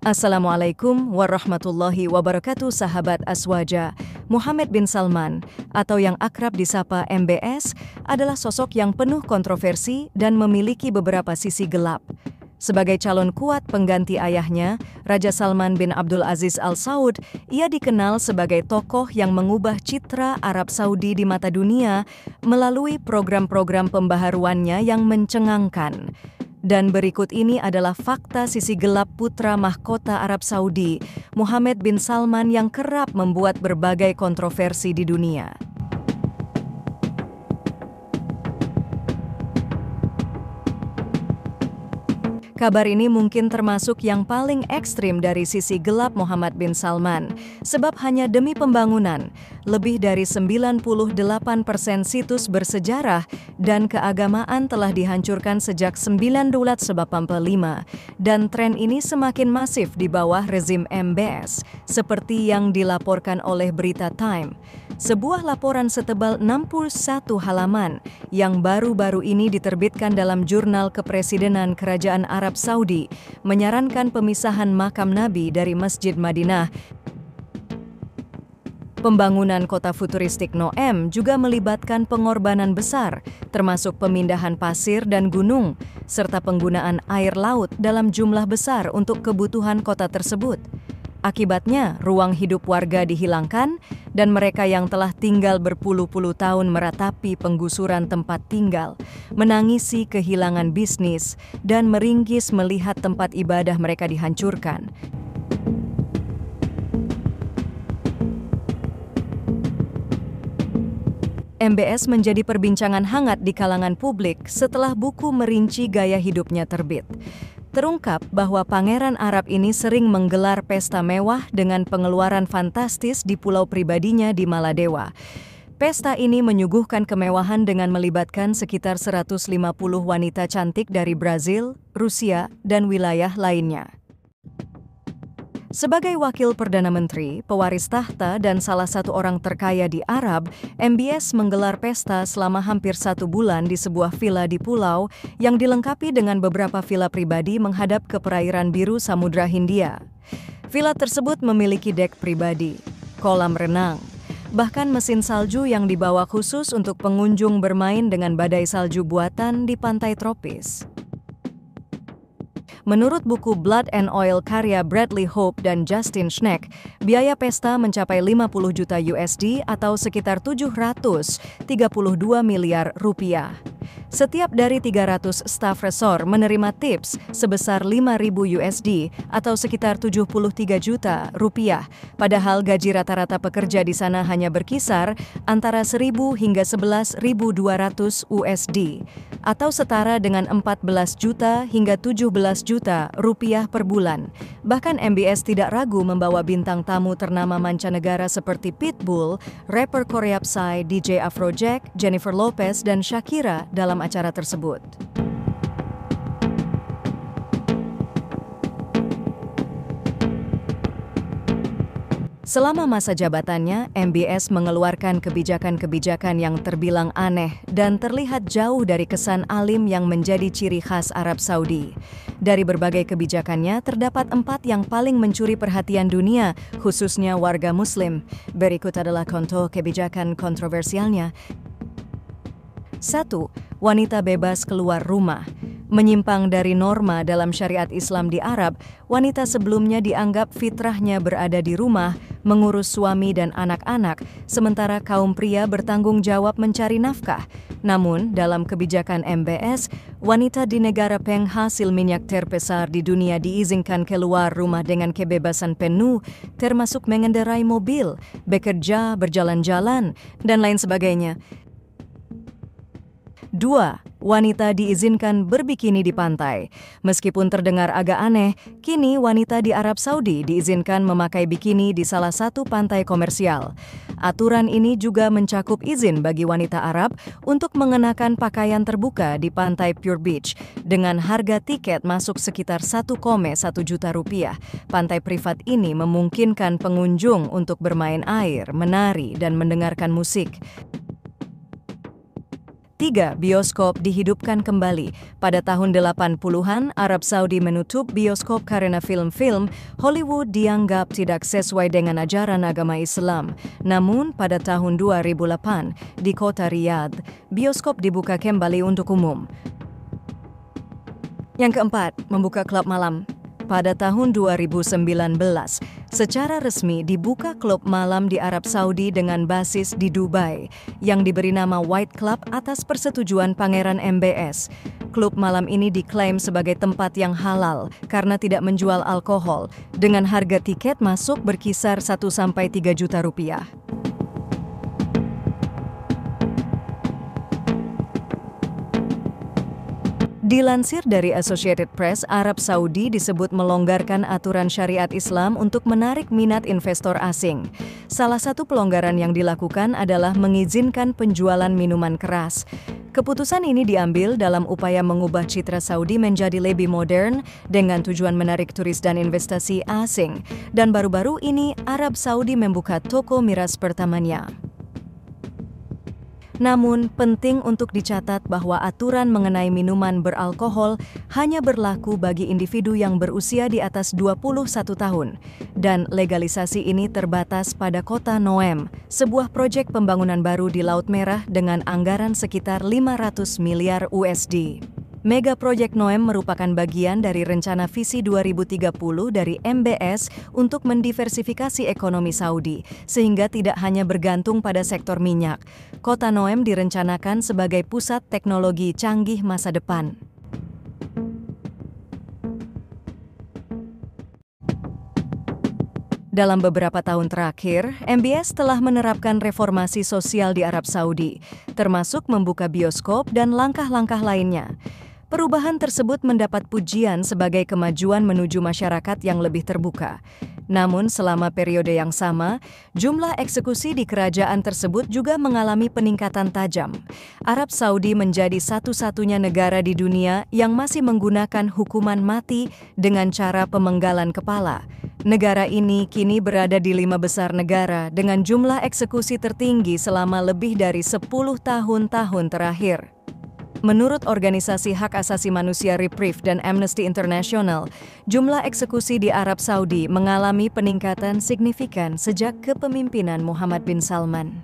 Assalamualaikum warahmatullahi wabarakatuh sahabat Aswaja. Muhammad bin Salman atau yang akrab disapa MBS adalah sosok yang penuh kontroversi dan memiliki beberapa sisi gelap. Sebagai calon kuat pengganti ayahnya, Raja Salman bin Abdul Aziz Al Saud, ia dikenal sebagai tokoh yang mengubah citra Arab Saudi di mata dunia melalui program-program pembaharuannya yang mencengangkan. Dan berikut ini adalah fakta sisi gelap putra mahkota Arab Saudi, Muhammad bin Salman yang kerap membuat berbagai kontroversi di dunia. Kabar ini mungkin termasuk yang paling ekstrim dari sisi gelap Muhammad bin Salman, sebab hanya demi pembangunan, lebih dari 98% persen situs bersejarah dan keagamaan telah dihancurkan sejak 9 Dulat sebab 45, dan tren ini semakin masif di bawah rezim MBS, seperti yang dilaporkan oleh berita Time sebuah laporan setebal 61 halaman yang baru-baru ini diterbitkan dalam Jurnal Kepresidenan Kerajaan Arab Saudi menyarankan pemisahan makam Nabi dari Masjid Madinah Pembangunan kota futuristik Noem juga melibatkan pengorbanan besar, termasuk pemindahan pasir dan gunung, serta penggunaan air laut dalam jumlah besar untuk kebutuhan kota tersebut. Akibatnya, ruang hidup warga dihilangkan dan mereka yang telah tinggal berpuluh-puluh tahun meratapi penggusuran tempat tinggal, menangisi kehilangan bisnis, dan meringkis melihat tempat ibadah mereka dihancurkan. MBS menjadi perbincangan hangat di kalangan publik setelah buku merinci gaya hidupnya terbit. Terungkap bahwa pangeran Arab ini sering menggelar pesta mewah dengan pengeluaran fantastis di pulau pribadinya di Maladewa. Pesta ini menyuguhkan kemewahan dengan melibatkan sekitar 150 wanita cantik dari Brazil, Rusia, dan wilayah lainnya. Sebagai wakil Perdana Menteri, pewaris tahta dan salah satu orang terkaya di Arab, MBS menggelar pesta selama hampir satu bulan di sebuah villa di pulau yang dilengkapi dengan beberapa villa pribadi menghadap ke perairan biru Samudra Hindia. Villa tersebut memiliki dek pribadi, kolam renang, bahkan mesin salju yang dibawa khusus untuk pengunjung bermain dengan badai salju buatan di pantai tropis. Menurut buku Blood and Oil karya Bradley Hope dan Justin Schneck, biaya pesta mencapai 50 juta USD atau sekitar 732 miliar rupiah. Setiap dari 300 staf resor menerima tips sebesar 5.000 USD atau sekitar 73 juta rupiah, padahal gaji rata-rata pekerja di sana hanya berkisar antara 1.000 hingga 11.200 USD atau setara dengan 14 juta hingga 17 juta rupiah per bulan. Bahkan MBS tidak ragu membawa bintang tamu ternama mancanegara seperti Pitbull, rapper Korea Psy, DJ Afrojack, Jennifer Lopez, dan Shakira dalam acara tersebut. Selama masa jabatannya, MBS mengeluarkan kebijakan-kebijakan yang terbilang aneh dan terlihat jauh dari kesan alim yang menjadi ciri khas Arab Saudi. Dari berbagai kebijakannya, terdapat empat yang paling mencuri perhatian dunia, khususnya warga Muslim. Berikut adalah contoh kebijakan kontroversialnya, 1. Wanita bebas keluar rumah. Menyimpang dari norma dalam syariat Islam di Arab, wanita sebelumnya dianggap fitrahnya berada di rumah, mengurus suami dan anak-anak, sementara kaum pria bertanggung jawab mencari nafkah. Namun, dalam kebijakan MBS, wanita di negara penghasil minyak terbesar di dunia diizinkan keluar rumah dengan kebebasan penuh, termasuk mengendarai mobil, bekerja, berjalan-jalan, dan lain sebagainya. Dua, wanita diizinkan berbikini di pantai. Meskipun terdengar agak aneh, kini wanita di Arab Saudi diizinkan memakai bikini di salah satu pantai komersial. Aturan ini juga mencakup izin bagi wanita Arab untuk mengenakan pakaian terbuka di pantai Pure Beach dengan harga tiket masuk sekitar 1,1 juta rupiah. Pantai privat ini memungkinkan pengunjung untuk bermain air, menari, dan mendengarkan musik. 3. Bioskop dihidupkan kembali. Pada tahun 80-an, Arab Saudi menutup bioskop karena film-film Hollywood dianggap tidak sesuai dengan ajaran agama Islam. Namun, pada tahun 2008, di kota Riyadh, bioskop dibuka kembali untuk umum. Yang keempat, membuka klub malam. Pada tahun 2019, secara resmi dibuka klub malam di Arab Saudi dengan basis di Dubai, yang diberi nama White Club atas persetujuan Pangeran MBS. Klub malam ini diklaim sebagai tempat yang halal karena tidak menjual alkohol, dengan harga tiket masuk berkisar 1-3 juta rupiah. Dilansir dari Associated Press, Arab Saudi disebut melonggarkan aturan syariat Islam untuk menarik minat investor asing. Salah satu pelonggaran yang dilakukan adalah mengizinkan penjualan minuman keras. Keputusan ini diambil dalam upaya mengubah citra Saudi menjadi lebih modern dengan tujuan menarik turis dan investasi asing. Dan baru-baru ini, Arab Saudi membuka toko miras pertamanya. Namun, penting untuk dicatat bahwa aturan mengenai minuman beralkohol hanya berlaku bagi individu yang berusia di atas 21 tahun, dan legalisasi ini terbatas pada kota Noem, sebuah proyek pembangunan baru di Laut Merah dengan anggaran sekitar 500 miliar USD. Mega Project Noem merupakan bagian dari rencana visi 2030 dari MBS untuk mendiversifikasi ekonomi Saudi, sehingga tidak hanya bergantung pada sektor minyak. Kota Noem direncanakan sebagai pusat teknologi canggih masa depan. Dalam beberapa tahun terakhir, MBS telah menerapkan reformasi sosial di Arab Saudi, termasuk membuka bioskop dan langkah-langkah lainnya. Perubahan tersebut mendapat pujian sebagai kemajuan menuju masyarakat yang lebih terbuka. Namun, selama periode yang sama, jumlah eksekusi di kerajaan tersebut juga mengalami peningkatan tajam. Arab Saudi menjadi satu-satunya negara di dunia yang masih menggunakan hukuman mati dengan cara pemenggalan kepala. Negara ini kini berada di lima besar negara dengan jumlah eksekusi tertinggi selama lebih dari 10 tahun-tahun terakhir. Menurut organisasi hak asasi manusia Reprieve dan Amnesty International, jumlah eksekusi di Arab Saudi mengalami peningkatan signifikan sejak kepemimpinan Muhammad bin Salman.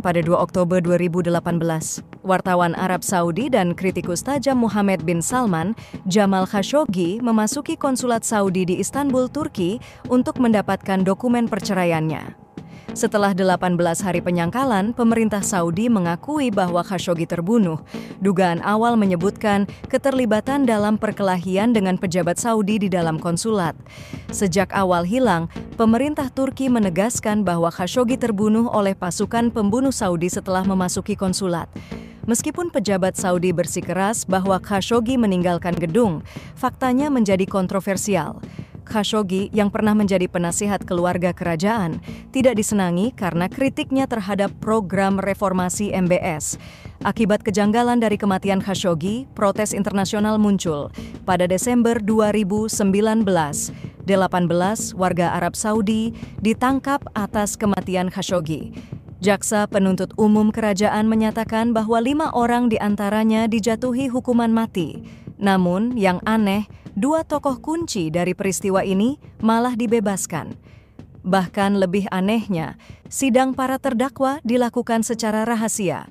Pada 2 Oktober 2018, wartawan Arab Saudi dan kritikus tajam Muhammad bin Salman, Jamal Khashoggi memasuki konsulat Saudi di Istanbul, Turki untuk mendapatkan dokumen perceraiannya. Setelah 18 hari penyangkalan, pemerintah Saudi mengakui bahwa Khashoggi terbunuh. Dugaan awal menyebutkan keterlibatan dalam perkelahian dengan pejabat Saudi di dalam konsulat. Sejak awal hilang, pemerintah Turki menegaskan bahwa Khashoggi terbunuh oleh pasukan pembunuh Saudi setelah memasuki konsulat. Meskipun pejabat Saudi bersikeras bahwa Khashoggi meninggalkan gedung, faktanya menjadi kontroversial. Khashoggi yang pernah menjadi penasihat keluarga kerajaan tidak disenangi karena kritiknya terhadap program reformasi MBS. Akibat kejanggalan dari kematian Khashoggi, protes internasional muncul pada Desember 2019. 18 warga Arab Saudi ditangkap atas kematian Khashoggi. Jaksa penuntut umum kerajaan menyatakan bahwa lima orang diantaranya dijatuhi hukuman mati. Namun, yang aneh, dua tokoh kunci dari peristiwa ini malah dibebaskan. Bahkan lebih anehnya, sidang para terdakwa dilakukan secara rahasia.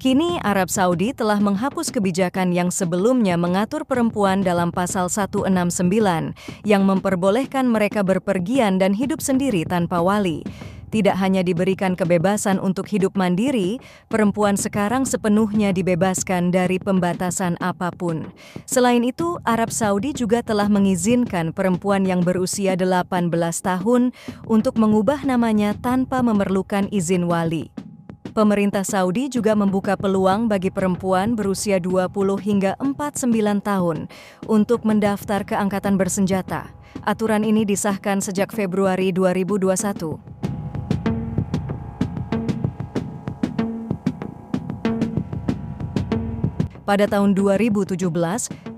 Kini Arab Saudi telah menghapus kebijakan yang sebelumnya mengatur perempuan dalam pasal 169 yang memperbolehkan mereka berpergian dan hidup sendiri tanpa wali. Tidak hanya diberikan kebebasan untuk hidup mandiri, perempuan sekarang sepenuhnya dibebaskan dari pembatasan apapun. Selain itu, Arab Saudi juga telah mengizinkan perempuan yang berusia 18 tahun untuk mengubah namanya tanpa memerlukan izin wali. Pemerintah Saudi juga membuka peluang bagi perempuan berusia 20 hingga 49 tahun untuk mendaftar ke angkatan bersenjata. Aturan ini disahkan sejak Februari 2021. Pada tahun 2017,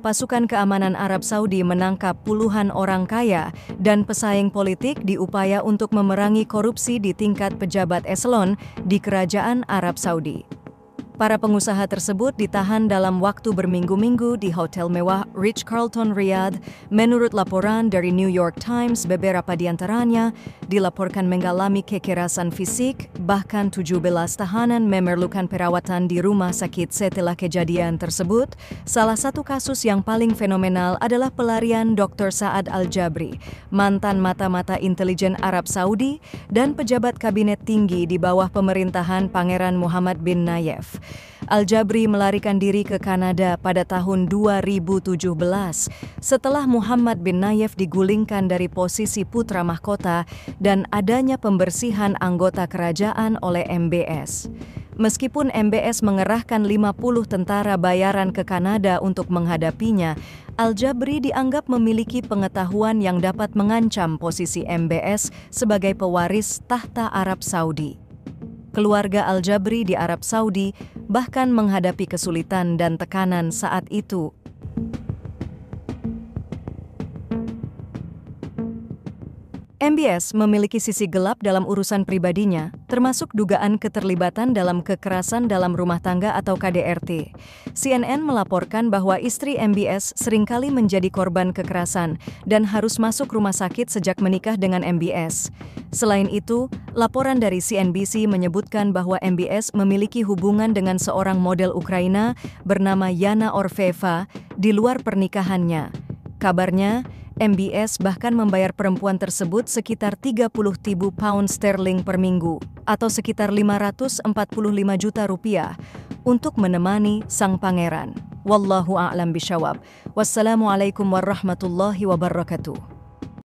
pasukan keamanan Arab Saudi menangkap puluhan orang kaya dan pesaing politik di upaya untuk memerangi korupsi di tingkat pejabat eselon di Kerajaan Arab Saudi. Para pengusaha tersebut ditahan dalam waktu berminggu-minggu di hotel mewah Rich carlton Riyadh. Menurut laporan dari New York Times, beberapa di antaranya dilaporkan mengalami kekerasan fisik, bahkan 17 tahanan memerlukan perawatan di rumah sakit setelah kejadian tersebut. Salah satu kasus yang paling fenomenal adalah pelarian Dr. Saad Al-Jabri, mantan mata-mata intelijen Arab Saudi dan pejabat kabinet tinggi di bawah pemerintahan Pangeran Muhammad bin Nayef. Al-Jabri melarikan diri ke Kanada pada tahun 2017 setelah Muhammad bin Nayef digulingkan dari posisi putra mahkota dan adanya pembersihan anggota kerajaan oleh MBS. Meskipun MBS mengerahkan 50 tentara bayaran ke Kanada untuk menghadapinya, Al-Jabri dianggap memiliki pengetahuan yang dapat mengancam posisi MBS sebagai pewaris tahta Arab Saudi keluarga Al-Jabri di Arab Saudi bahkan menghadapi kesulitan dan tekanan saat itu MBS memiliki sisi gelap dalam urusan pribadinya, termasuk dugaan keterlibatan dalam kekerasan dalam rumah tangga atau KDRT. CNN melaporkan bahwa istri MBS seringkali menjadi korban kekerasan dan harus masuk rumah sakit sejak menikah dengan MBS. Selain itu, laporan dari CNBC menyebutkan bahwa MBS memiliki hubungan dengan seorang model Ukraina bernama Yana Orfeva di luar pernikahannya. Kabarnya, MBS bahkan membayar perempuan tersebut sekitar 30 ribu pound sterling per minggu atau sekitar 545 juta rupiah untuk menemani sang pangeran. Wallahu a'lam bishawab. Wassalamualaikum warahmatullahi wabarakatuh.